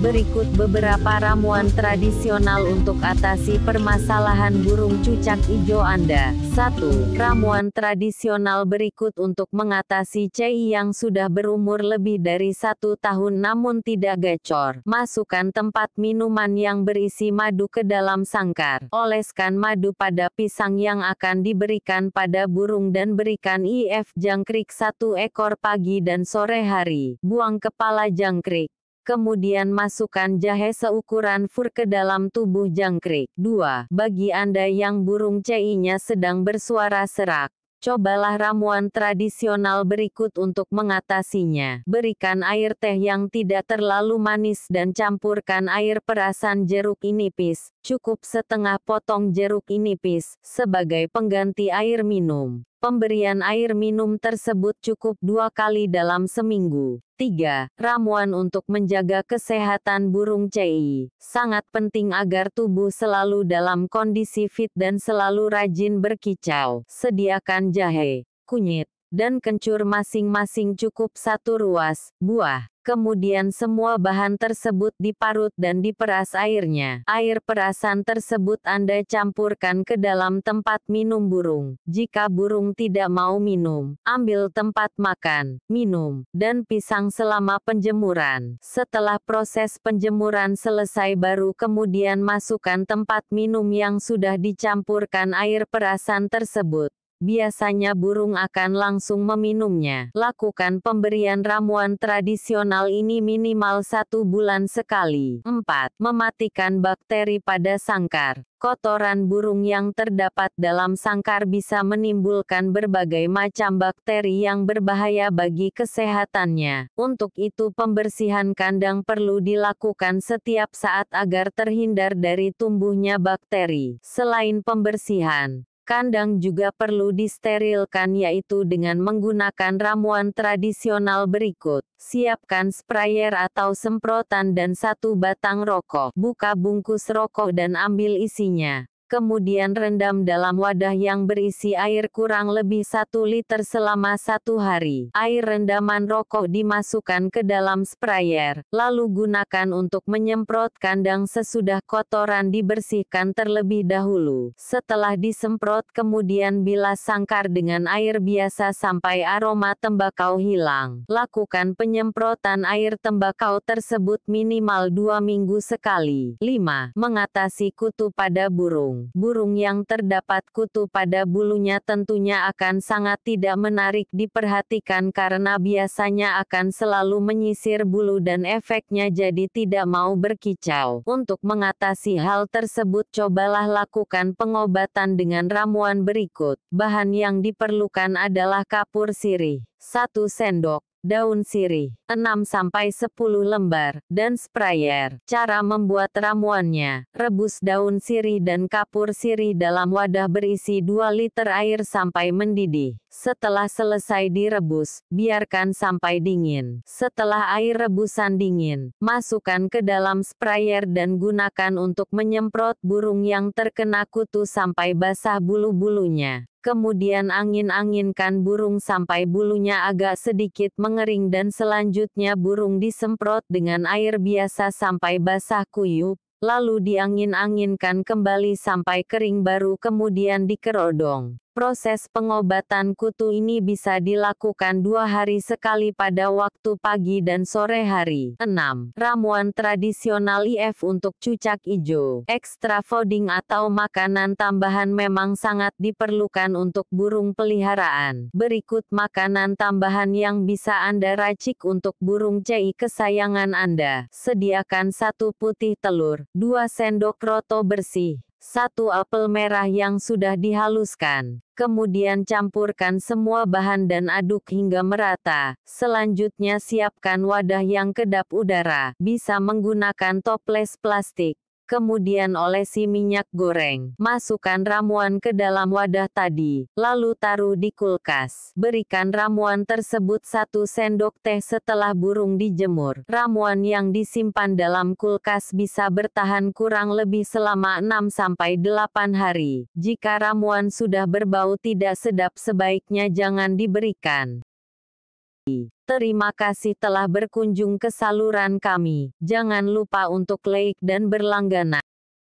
Berikut beberapa ramuan tradisional untuk atasi permasalahan burung cucak ijo Anda. 1. Ramuan tradisional berikut untuk mengatasi CI yang sudah berumur lebih dari satu tahun namun tidak gacor. Masukkan tempat minuman yang berisi madu ke dalam sangkar. Oleskan madu pada pisang yang akan diberikan pada burung dan berikan IF jangkrik satu ekor pagi dan sore hari. Buang kepala jangkrik kemudian masukkan jahe seukuran fur ke dalam tubuh jangkrik. 2. Bagi Anda yang burung ci nya sedang bersuara serak, Cobalah ramuan tradisional berikut untuk mengatasinya. Berikan air teh yang tidak terlalu manis dan campurkan air perasan jeruk inipis, cukup setengah potong jeruk inipis, sebagai pengganti air minum. Pemberian air minum tersebut cukup dua kali dalam seminggu. 3. Ramuan untuk menjaga kesehatan burung CI. Sangat penting agar tubuh selalu dalam kondisi fit dan selalu rajin berkicau. Sediakan jahe, kunyit, dan kencur masing-masing cukup satu ruas buah. Kemudian semua bahan tersebut diparut dan diperas airnya. Air perasan tersebut Anda campurkan ke dalam tempat minum burung. Jika burung tidak mau minum, ambil tempat makan, minum, dan pisang selama penjemuran. Setelah proses penjemuran selesai baru kemudian masukkan tempat minum yang sudah dicampurkan air perasan tersebut biasanya burung akan langsung meminumnya. Lakukan pemberian ramuan tradisional ini minimal satu bulan sekali. 4. Mematikan bakteri pada sangkar. Kotoran burung yang terdapat dalam sangkar bisa menimbulkan berbagai macam bakteri yang berbahaya bagi kesehatannya. Untuk itu pembersihan kandang perlu dilakukan setiap saat agar terhindar dari tumbuhnya bakteri. Selain pembersihan, Kandang juga perlu disterilkan yaitu dengan menggunakan ramuan tradisional berikut. Siapkan sprayer atau semprotan dan satu batang rokok. Buka bungkus rokok dan ambil isinya kemudian rendam dalam wadah yang berisi air kurang lebih 1 liter selama satu hari. Air rendaman rokok dimasukkan ke dalam sprayer, lalu gunakan untuk menyemprot kandang sesudah kotoran dibersihkan terlebih dahulu. Setelah disemprot kemudian bilas sangkar dengan air biasa sampai aroma tembakau hilang. Lakukan penyemprotan air tembakau tersebut minimal dua minggu sekali. 5. Mengatasi kutu pada burung burung. yang terdapat kutu pada bulunya tentunya akan sangat tidak menarik diperhatikan karena biasanya akan selalu menyisir bulu dan efeknya jadi tidak mau berkicau. Untuk mengatasi hal tersebut cobalah lakukan pengobatan dengan ramuan berikut. Bahan yang diperlukan adalah kapur sirih, 1 sendok daun sirih, 6-10 lembar, dan sprayer. Cara membuat ramuannya, rebus daun sirih dan kapur sirih dalam wadah berisi 2 liter air sampai mendidih. Setelah selesai direbus, biarkan sampai dingin. Setelah air rebusan dingin, masukkan ke dalam sprayer dan gunakan untuk menyemprot burung yang terkena kutu sampai basah bulu-bulunya. Kemudian angin-anginkan burung sampai bulunya agak sedikit mengering dan selanjutnya burung disemprot dengan air biasa sampai basah kuyup, lalu diangin-anginkan kembali sampai kering baru kemudian dikerodong. Proses pengobatan kutu ini bisa dilakukan dua hari sekali pada waktu pagi dan sore hari. 6. Ramuan tradisional IF untuk cucak ijo. Extra fooding atau makanan tambahan memang sangat diperlukan untuk burung peliharaan. Berikut makanan tambahan yang bisa Anda racik untuk burung CI kesayangan Anda. Sediakan satu putih telur, 2 sendok roto bersih, satu apel merah yang sudah dihaluskan. Kemudian campurkan semua bahan dan aduk hingga merata. Selanjutnya siapkan wadah yang kedap udara, bisa menggunakan toples plastik. Kemudian olesi minyak goreng. Masukkan ramuan ke dalam wadah tadi, lalu taruh di kulkas. Berikan ramuan tersebut satu sendok teh setelah burung dijemur. Ramuan yang disimpan dalam kulkas bisa bertahan kurang lebih selama 6-8 hari. Jika ramuan sudah berbau tidak sedap sebaiknya jangan diberikan. Terima kasih telah berkunjung ke saluran kami. Jangan lupa untuk like dan berlangganan.